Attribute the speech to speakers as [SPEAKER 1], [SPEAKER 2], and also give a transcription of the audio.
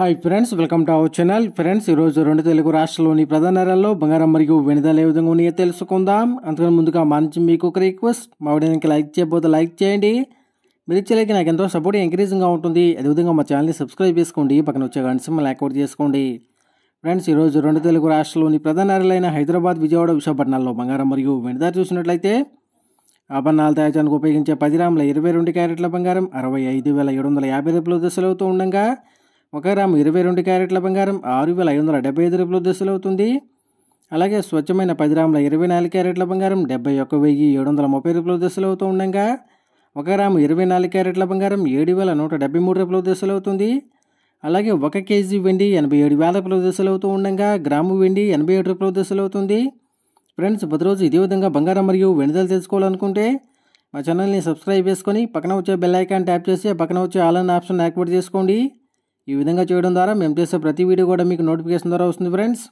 [SPEAKER 1] hi friends welcome to our channel friends ఈరోజు రెండు తెలుగు రాష్ట్రాల్లోని ప్రధాన నగరాల్లో బంగారం మరియు వెనుదలు ఏ విధంగా ఉన్నాయో తెలుసుకుందాం అంతకన్నా ముందుగా మంచి మీకు ఒక రిక్వెస్ట్ మా వీడియోకి లైక్ చేయబోతే లైక్ చేయండి మీరు ఇచ్చేలాగే నాకు ఎంతో సపోర్ట్ ఎంకరేజింగ్గా ఉంటుంది అదేవిధంగా మా ఛానల్ని సబ్స్క్రైబ్ చేసుకోండి పక్కన వచ్చే గంట సింహ అవుట్ చేసుకోండి ఫ్రెండ్స్ ఈరోజు రెండు తెలుగు రాష్ట్రాల్లోని ప్రధాన నగరాలైన హైదరాబాద్ విజయవాడ విశాఖపట్నాల్లో బంగారం మరియు వెనుదారు చూసినట్లయితే ఆభరణాలు తయారు చేయడానికి ఉపయోగించే పది రాముల ఇరవై రెండు క్యారెట్ల బంగారం అరవై ఐదు వేల ఏడు వందల యాభై రూపాయలు దశలవుతూ ఉండగా ఒక గ్రాము ఇరవై రెండు క్యారెట్ల బంగారం ఆరు వేల ఐదు వందల డెబ్బై ఐదు రూపాయలు అవుతుంది అలాగే స్వచ్ఛమైన పది గ్రాముల ఇరవై నాలుగు క్యారెట్ల బంగారం డెబ్బై ఒక్క వెయ్యి ఏడు వందల ముప్పై రూపాయలు అవుతూ ఉండగా ఒక గ్రాము ఇరవై నాలుగు క్యారెట్ల బంగారం ఏడు వేల నూట డెబ్బై మూడు రూపాయలు అవుతుంది అలాగే ఒక కేజీ వెండి ఎనభై ఏడు వేల రూపాయలు దశలు అవుతూ ఉండగా గ్రాము వెండి ఎనభై ఏడు రూపాయలు అవుతుంది ఫ్రెండ్స్ ప్రతిరోజు ఇదే విధంగా బంగారం మరియు వెండిదలు తెలుసుకోవాలనుకుంటే మా ఛానల్ని సబ్స్క్రైబ్ చేసుకొని పక్కన వచ్చే బెల్ ఐకాన్ ట్యాప్ చేసి పక్కన వచ్చే ఆల్ ఆప్షన్ యాక్టివేట్ చేసుకోండి ఈ విధంగా చేయడం ద్వారా మేము చేసే ప్రతి వీడియో కూడా మీకు నోటిఫికేషన్ ద్వారా వస్తుంది ఫ్రెండ్స్